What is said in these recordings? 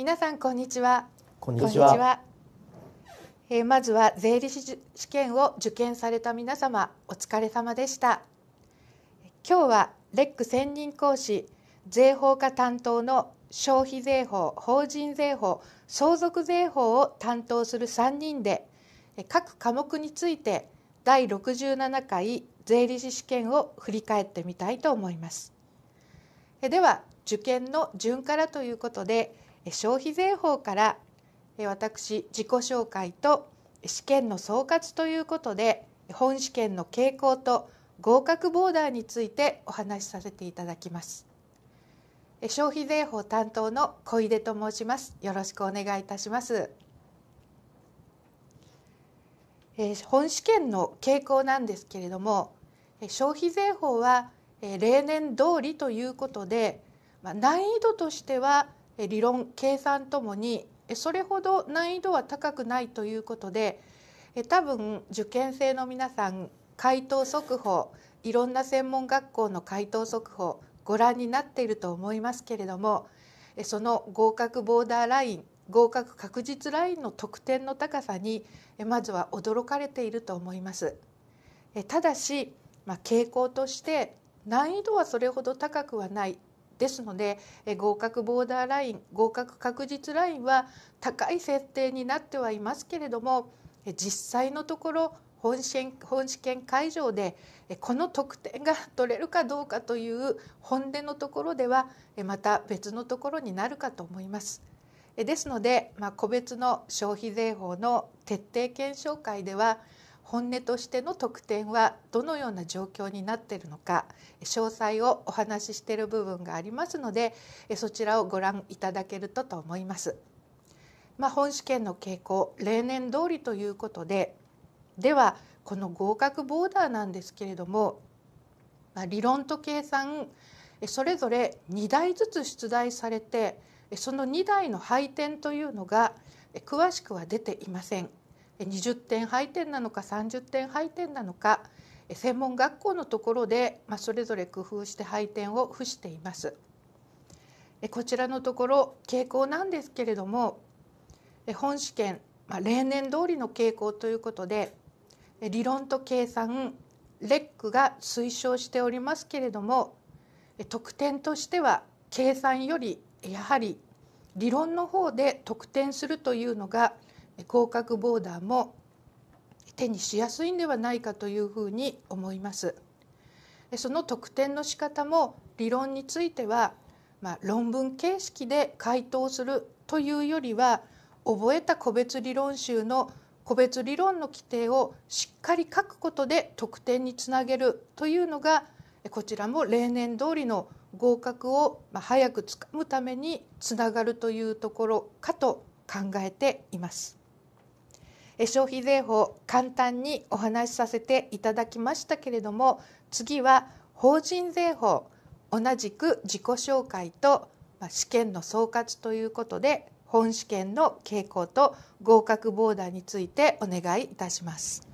皆さんこんにちはこんにちはえー、まずは税理士試験を受験された皆様お疲れ様でした今日はレック専任講師税法課担当の消費税法法人税法相続税法を担当する3人で各科目について第67回税理士試験を振り返ってみたいと思いますでは受験の順からということで消費税法から私自己紹介と試験の総括ということで本試験の傾向と合格ボーダーについてお話しさせていただきます消費税法担当の小出と申しますよろしくお願いいたします本試験の傾向なんですけれども消費税法は例年通りということで難易度としては理論計算ともにそれほど難易度は高くないということで多分受験生の皆さん回答速報いろんな専門学校の回答速報ご覧になっていると思いますけれどもその合格ボーダーライン合格確実ラインの得点の高さにまずは驚かれていると思います。ただし、まあ、傾向として難易度はそれほど高くはないですので合格ボーダーライン合格確実ラインは高い設定になってはいますけれども実際のところ本試験会場でこの得点が取れるかどうかという本音のところではまた別のところになるかと思います。ですので、まあ、個別の消費税法の徹底検証会では本音としての特典はどのような状況になっているのか詳細をお話ししている部分がありますのでそちらをご覧いただけるとと思います。まあ、本試験の傾向例年通りということでではこの合格ボーダーなんですけれども、まあ、理論と計算それぞれ2台ずつ出題されてその2台の配点というのが詳しくは出ていません。20点配点なのか30点配点なのか専門学校のところで、まあ、それぞれ工夫して配点を付しています。こちらのところ傾向なんですけれども本試験、まあ、例年通りの傾向ということで理論と計算レックが推奨しておりますけれども得点としては計算よりやはり理論の方で得点するというのが広角ボーダーも手にしやすいんではないかというふうに思います。その得点の仕方も理論については、まあ、論文形式で回答するというよりは覚えた個別理論集の個別理論の規定をしっかり書くことで得点につなげるというのがこちらも例年通りの合格を早くつかむためにつながるというところかと考えています。消費税法簡単にお話しさせていただきましたけれども次は法人税法同じく自己紹介と試験の総括ということで本試験の傾向と合格ボーダーについてお願いいたします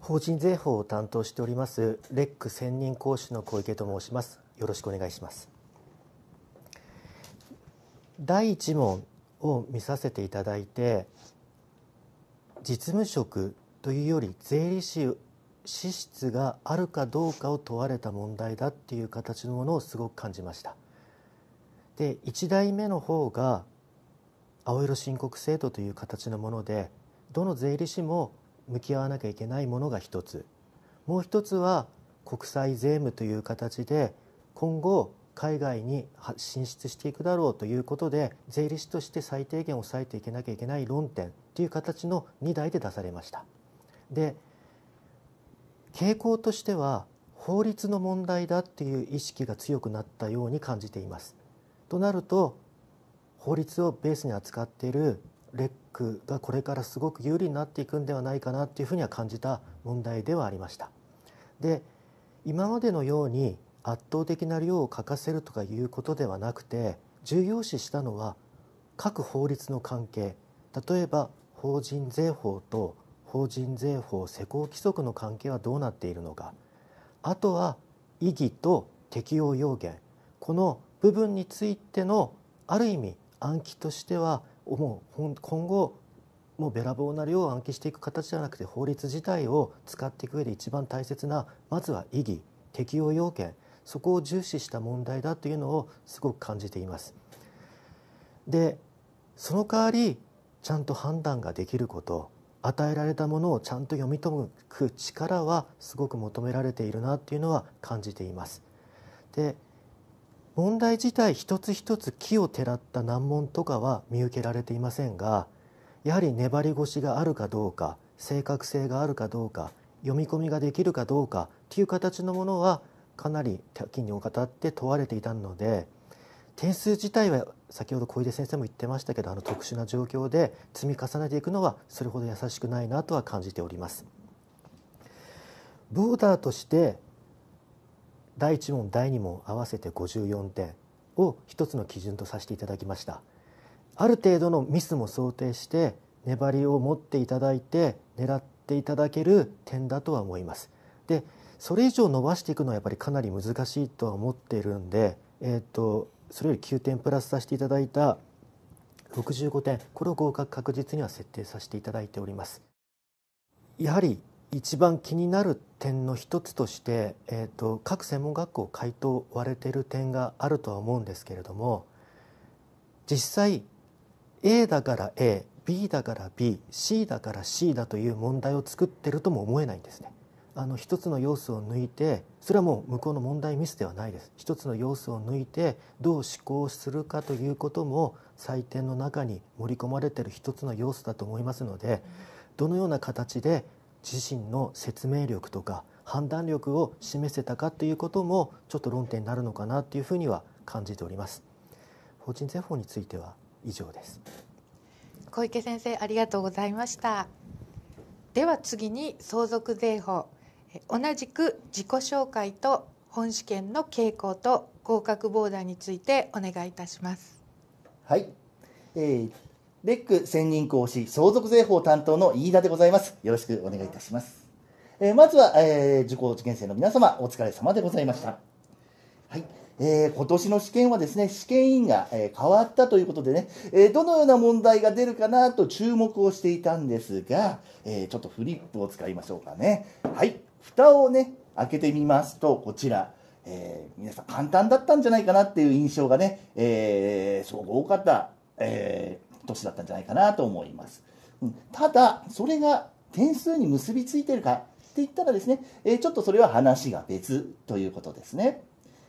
法人税法を担当しておりますレック専任講師の小池と申しますよろしくお願いします第一問を見させていただいて実務職というより税理士資質があるかどうかを問われた問題だっていう形のものをすごく感じましたで1代目の方が青色申告制度という形のものでどの税理士も向き合わなきゃいけないものが一つもう一つは国際税務という形で今後海外に進出していくだろうということで税理士として最低限抑えていかなきゃいけない論点っていう形の2台で出されました。で傾向としては法律の問題だっていう意識が強くなったように感じています。となると法律をベースに扱っているレックがこれからすごく有利になっていくんではないかなっていうふうには感じた問題ではありました。で今までのように圧倒的な量を欠かせるとかいうことではなくて重要視したのは各法律の関係例えば法人税法と法人税法施行規則の関係はどうなっているのかあとは意義と適用要件この部分についてのある意味暗記としてはう今後もうべらぼうな量を暗記していく形じゃなくて法律自体を使っていく上で一番大切なまずは意義適用要件そこを重視した問題だというのをすごく感じています。でその代わりちゃんと判断ができること与えられたものをちゃんと読み解く力はすごく求められているなっていうのは感じています。で問題自体一つ一つ木をてらった難問とかは見受けられていませんがやはり粘り腰があるかどうか正確性があるかどうか読み込みができるかどうかっていう形のものはかなり多岐にわたって問われていたので点数自体は先ほど小出先生も言ってましたけどあの特殊な状況で積み重ねていくのはそれほど優しくないなとは感じております。ボーダーとして第1問第2問合わせて54点を一つの基準とさせていただきましたある程度のミスも想定して粘りを持っていただいて狙っていただける点だとは思いますでそれ以上伸ばしていくのはやっぱりかなり難しいとは思っているんでえっ、ー、とそれより9点プラスさせていただいた65点これを合格確実には設定させていただいておりますやはり一番気になる点の一つとして、えーと、各専門学校回答割れてる点があるとは思うんですけれども実際 A だから AB だから BC だから C だという問題を作ってるとも思えないんですね。あの一つの要素を抜いてそれはもう向こうの問題ミスではないです一つの要素を抜いてどう思考するかということも採点の中に盛り込まれている一つの要素だと思いますのでどのような形で自身の説明力とか判断力を示せたかということもちょっと論点になるのかなというふうには感じております。法人税法については以上です小池先生ありがとうございましたでは次に相続税法同じく自己紹介と本試験の傾向と合格ボーダーについてお願いいたします。はい、えー、レック専任講師相続税法担当の飯田でございます。よろしくお願いいたします。えー、まずは、えー、受講受験生の皆様お疲れ様でございました。はい。えー、今年の試験はですね、試験委員が、えー、変わったということでね、えー、どのような問題が出るかなと注目をしていたんですが、えちょっとフリップを使いましょうかね。はい。蓋をね開けてみますとこちら、えー、皆さん簡単だったんじゃないかなっていう印象がね、えー、すごく多かった、えー、年だったんじゃないかなと思います、うん、ただそれが点数に結びついてるかって言ったらですね、えちょっとそれは話が別ということですね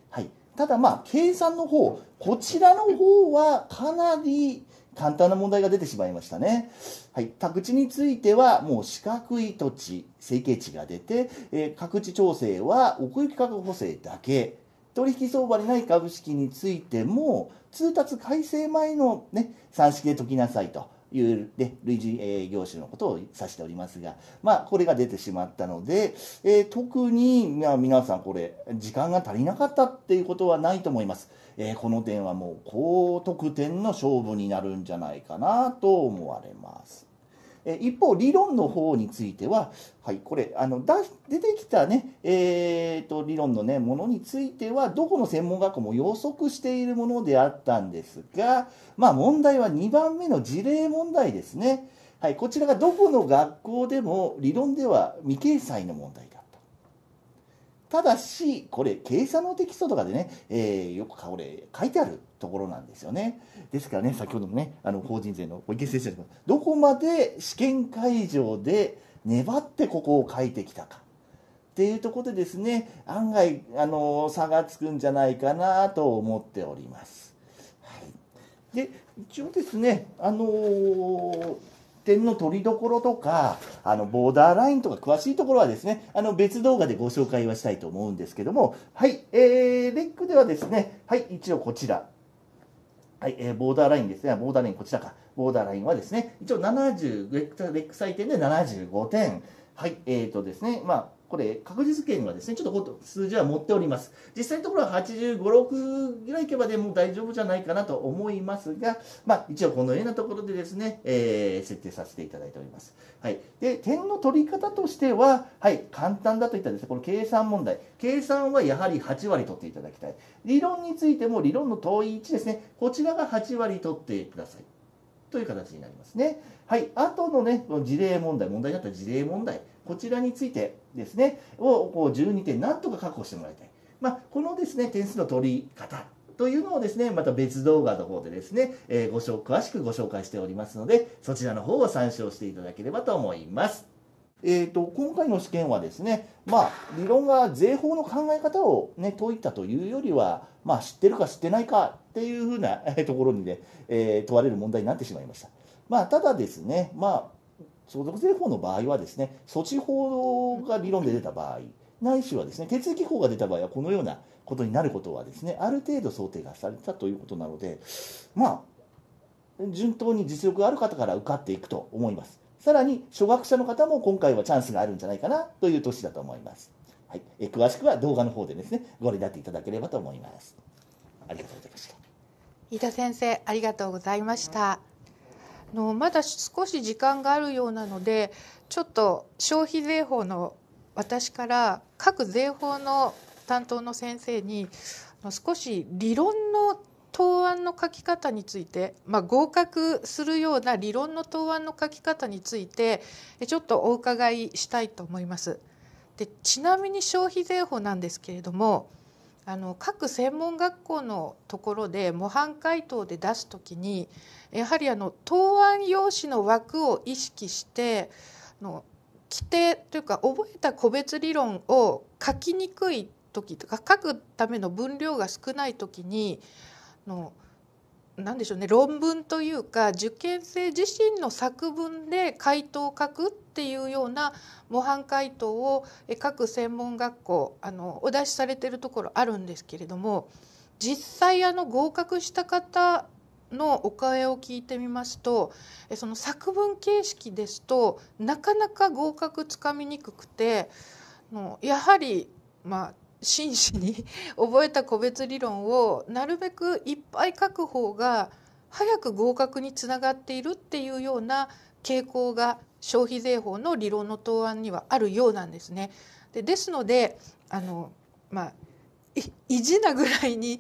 はいただまあ計算の方こちらの方はかなり簡単な問題が出てしまいましたね。はい、宅地については、もう四角い土地、成形地が出て、えー、各地調整は奥行き確保補正だけ。取引相場にない株式についても、通達改正前の、ね、算式で解きなさいと。いう、ね、類似、業種のことを指しておりますが、まあ、これが出てしまったので、えー、特に、まあ、皆さんこれ、時間が足りなかったっていうことはないと思います。えー、この点はもう高得点の勝負になるんじゃないかなと思われます。え一方、理論の方については、はい、これ、あの出てきたね、えーと、と理論の、ね、ものについては、どこの専門学校も予測しているものであったんですが、まあ、問題は2番目の事例問題ですね、はい、こちらがどこの学校でも理論では未掲載の問題だただし、これ、計算のテキストとかでね、えー、よくこれ、書いてあるところなんですよね。ですからね、先ほどもね、あの法人税の小池先生のどこまで試験会場で粘ってここを書いてきたか。っていうところでですね、案外、あの差がつくんじゃないかなと思っております。はい、で、一応ですね、あのー点の取りどころとか、あの、ボーダーラインとか詳しいところはですね、あの、別動画でご紹介はしたいと思うんですけども、はい、えー、レックではですね、はい、一応こちら。はい、えー、ボーダーラインですね、ボーダーラインこちらか。ボーダーラインはですね、一応70、レック採点で75点。はい、えーとですね、まあ、これ、確実権はですね、ちょっと数字は持っております。実際のところは85、6ぐらいいけばでも大丈夫じゃないかなと思いますが、まあ、一応このようなところでですね、えー、設定させていただいております。はい。で、点の取り方としては、はい、簡単だといったですね、この計算問題。計算はやはり8割取っていただきたい。理論についても、理論の遠い位置ですね、こちらが8割取ってください。という形になりますね。はい。あとのね、この事例問題、問題になった事例問題。こちらについてですね、をこう12点なんとか確保してもらいたい。まあ、このですね、点数の取り方というのをですね、また別動画の方でですね、えー、ご紹詳しくご紹介しておりますので、そちらの方を参照していただければと思います。えーと、今回の試験はですね、まあ、理論が税法の考え方を、ね、解いたというよりは、まあ、知ってるか知ってないかっていうふうなところにね、ねえー、問われる問題になってしまいました。まあ、ただですね、まあ相続税法の場合はですね措置法が理論で出た場合ないしはですね手続き法が出た場合はこのようなことになることはですねある程度想定がされたということなのでまあ順当に実力がある方から受かっていくと思いますさらに初学者の方も今回はチャンスがあるんじゃないかなという年だと思います、はい、え詳しくは動画の方でですねご覧になっていただければと思いますありがとうございました伊田先生ありがとうございました、のまだ少し時間があるようなのでちょっと消費税法の私から各税法の担当の先生に少し理論の答案の書き方について、まあ、合格するような理論の答案の書き方についてちょっとお伺いしたいと思います。でちなみに消費税法なんですけれどもあの各専門学校のところで模範解答で出す時にやはりあの答案用紙の枠を意識しての規定というか覚えた個別理論を書きにくい時とか書くための分量が少ない時にの何でしょうね論文というか受験生自身の作文で回答を書くっていうような模範回答を各専門学校あのお出しされてるところあるんですけれども実際あの合格した方のお声を聞いてみますとその作文形式ですとなかなか合格つかみにくくてやはりまあ真摯に 覚えた個別理論をなるべくいっぱい書く方が早く合格につながっているっていうような傾向が消費税法の理論の答案にはあるようなんですね。でですのであの、まあ、意地なぐらいに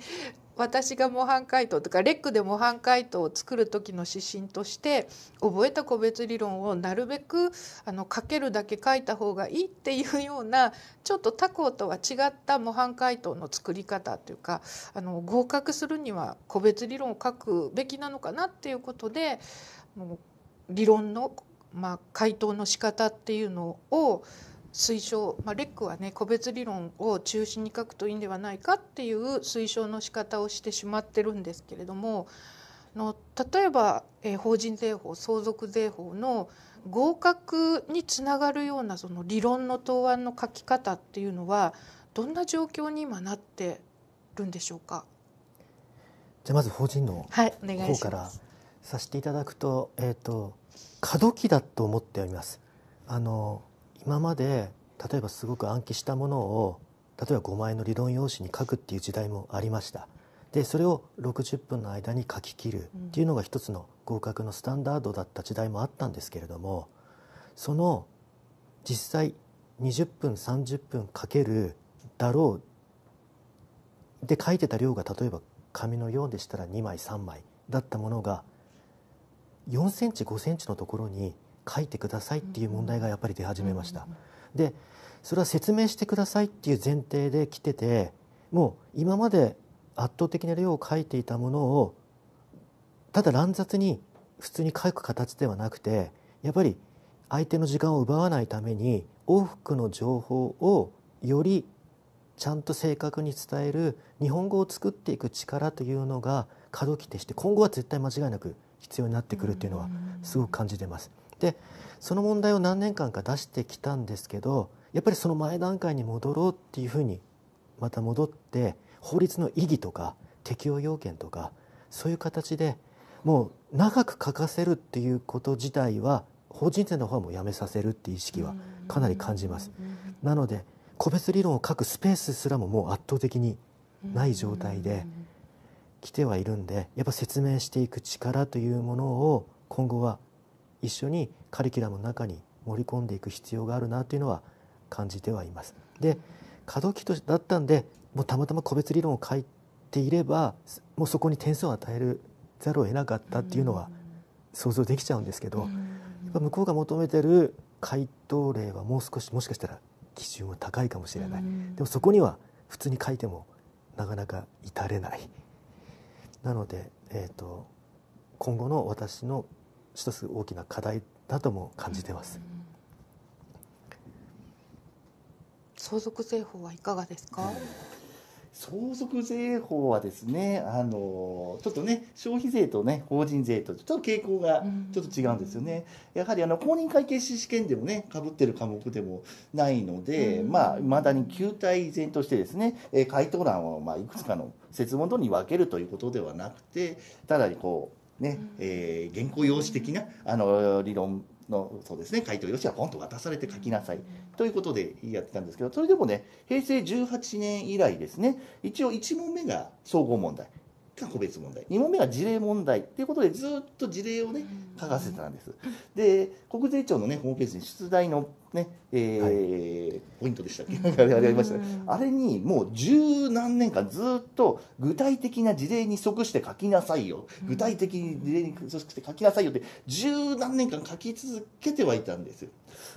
私が模範解答とかレックで模範解答を作る時の指針として覚えた個別理論をなるべくあの書けるだけ書いた方がいいっていうようなちょっと他校とは違った模範解答の作り方というかあの合格するには個別理論を書くべきなのかなっていうことで理論の、まあ、回答の仕方っていうのを推奨、まあ、レックはね個別理論を中心に書くといいんではないかっていう推奨の仕方をしてしまってるんですけれどもの例えば、えー、法人税法相続税法の合格につながるようなその理論の答案の書き方っていうのはどんな状況に今なってるんでしょうかじゃあまず法人の方からさせていただくと,、えーと、と過渡期だと思っております。あの今まで例えばすごく暗記したものを例えば5枚の理論用紙に書くっていう時代もありましたでそれを60分の間に書き切るっていうのが一つの合格のスタンダードだった時代もあったんですけれどもその実際20分30分かけるだろうで書いてた量が例えば紙のようでしたら2枚3枚だったものが4センチ5センチのところに書いてくださいっていう問題がやっぱり出始めました。でそれは説明してくださいっていう前提で来ててもう今まで圧倒的な量を書いていたものをただ乱雑に普通に書く形ではなくてやっぱり相手の時間を奪わないために往復の情報をよりちゃんと正確に伝える日本語を作っていく力というのが過渡期でして今後は絶対間違いなく必要になってくるっていうのはすごく感じてます。でその問題を何年間か出してきたんですけどやっぱりその前段階に戻ろうっていうふうにまた戻って法律の意義とか適用要件とかそういう形でもう長く書かせるっていうこと自体は法人税の方はもやめさせるっていう意識はかなり感じます。なので個別理論を書くスペースすらももう圧倒的にない状態で来てはいるんでやっぱ説明していく力というものを今後は一緒にカリキュラムの中に盛り込んでいく必要があるなというのは感じてはいます。で過渡期とだったんでもうたまたま個別理論を書いていればもうそこに点数を与えるざるを得なかったっていうのは想像できちゃうんですけどやっぱ向こうが求めてる回答例はもう少しもしかしたら基準は高いかもしれないでもそこには普通に書いてもなかなか至れないなので、えーと、と今後の私の一つ大きな課題だとも感じてます、うん相続税法はいかがですか、相続税法はですね、あのちょっとね、消費税とね、法人税とちょっと傾向がちょっと違うんですよね。うん、やはりあの公認会計士試験でもね、かぶってる科目でもないので、うん、まあ、未だに旧体依然としてですね、え回答欄をまあいくつかの設問とに分けるということではなくて、ただにこう、ねえー、原稿用紙的なあの理論のそうですね回答用紙はポンと渡されて書きなさいということでやってたんですけどそれでもね平成18年以来ですね一応1問目が総合問題が個別問題2問目が事例問題ということでずっと事例をね書かせてたんです。で国税庁のねホームページに出題のねえー、はい、ポイントでしたっけ あれありました、ね、あれにもう十何年間ずっと具体的な事例に即して書きなさいよ、具体的に事例に即して書きなさいよって十何年間書き続けてはいたんです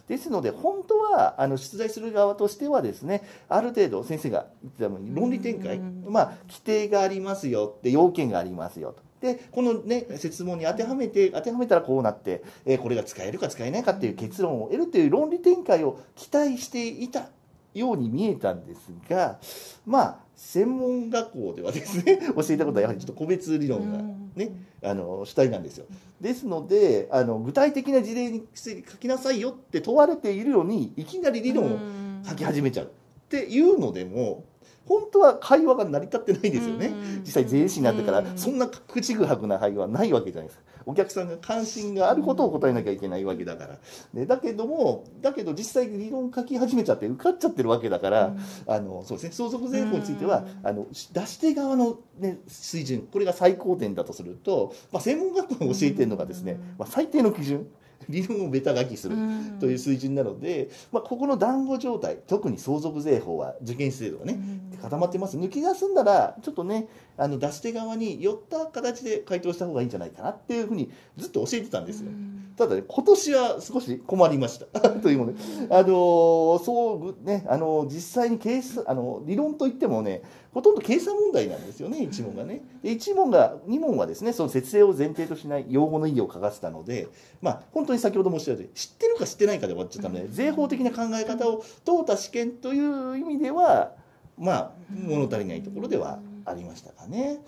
ですので本当はあの出題する側としてはですねある程度先生が言ってたように論理展開、まあ規定がありますよって要件がありますよとでこのね説問に当てはめて当てはめたらこうなって、えー、これが使えるか使えないかっていう結論を得るという論理展開を期待していたように見えたんですがまあ専門学校ではですね 教えたことはやはりちょっと個別理論がね、あの主体なんですよ。ですのであの具体的な事例に書きなさいよって問われているようにいきなり理論を書き始めちゃうっていうのでも本当は会話が成り立ってないですよね、実際税理士になってからそんな口ぐはぐな会話ないわけじゃないですかお客さんが関心があることを答えなきゃいけないわけだから、でだけどもだけど実際理論書き始めちゃって受かっちゃってるわけだから、あのそうですね相続税法については、あの出し手側の、ね、水準これが最高点だとすると、まあ、専門学校が教えてるのがですね、まあ、最低の基準理論をベタ書きするという水準なので、まあ、ここの団子状態特に相続税法は受験制度はね、って固まってます抜き出すんならちょっとねあの出し手側に寄った形で回答した方がいいんじゃないかなっていうふうにずっと教えてたんですよ、ただね今年は少し困りました というもねあのー、そうねあのー、実際に計算あのー、理論といってもねほとんど計算問題なんですよね1問がねで1問が2問はですねその節制を前提としない用語の意義を書かせたのでまあ本当に先ほど申し上げたように知ってるか知ってないかで終わっちゃったので税法的な考え方を問うた試験という意味ではまあ物足りないところではありましたかね。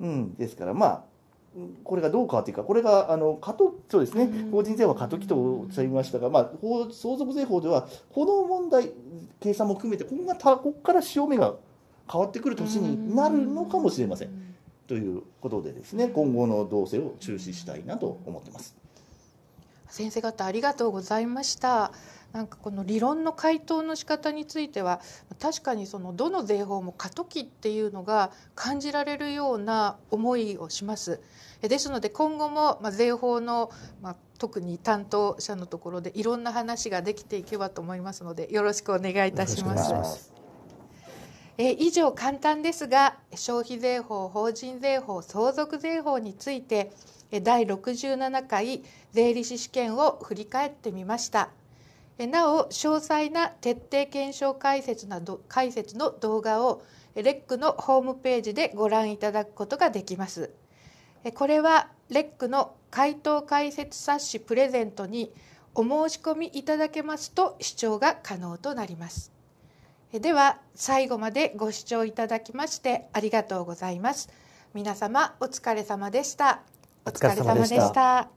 うん、ですからまあこれがどう変わっていくか、これがあの過渡そうですね、法人税は過渡期とおっしゃいましたが、まあ、法相続税法では、この問題、計算も含めて、ここがここから潮目が変わってくる年になるのかもしれません。ん、ということで、ですね今後の動静を注視したいなと思ってます先生方、ありがとうございました。なんかこの理論の回答の仕方については確かにそのどの税法も過渡期っていうのが感じられるような思いをします。ですので今後も税法の特に担当者のところでいろんな話ができていけばと思いますのでよろしくお願いいたします。え以上簡単ですが消費税法法人税法相続税法について第67回税理士試験を振り返ってみました。なお詳細な徹底検証解説など解説の動画をレックのホームページでご覧いただくことができます。これはレックの回答解説冊子プレゼントにお申し込みいただけますと視聴が可能となります。では最後までご視聴いただきましてありがとうございます。皆様お疲れ様でした。お疲れ様でした。